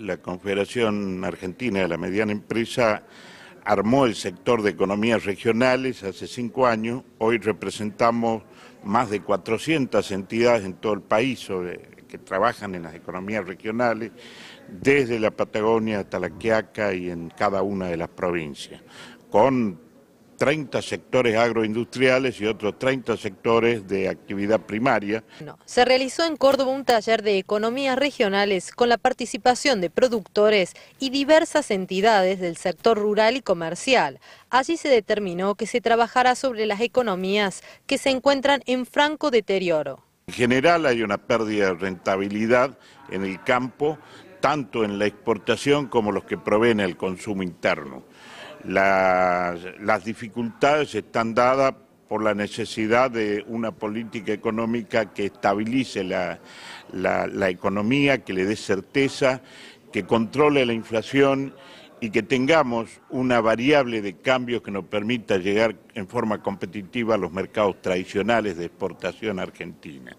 La Confederación Argentina de la Mediana Empresa armó el sector de economías regionales hace cinco años. Hoy representamos más de 400 entidades en todo el país que trabajan en las economías regionales, desde la Patagonia hasta la Quiaca y en cada una de las provincias, 30 sectores agroindustriales y otros 30 sectores de actividad primaria. Se realizó en Córdoba un taller de economías regionales con la participación de productores y diversas entidades del sector rural y comercial. Allí se determinó que se trabajará sobre las economías que se encuentran en franco deterioro. En general hay una pérdida de rentabilidad en el campo, tanto en la exportación como los que proveen el consumo interno. Las, dificultades están dadas por la necesidad de una política económica que estabilice la, la, economía, que le dé certeza, que controle la inflación y que tengamos una variable de cambios que nos permita llegar en forma competitiva a los mercados tradicionales de exportación argentina.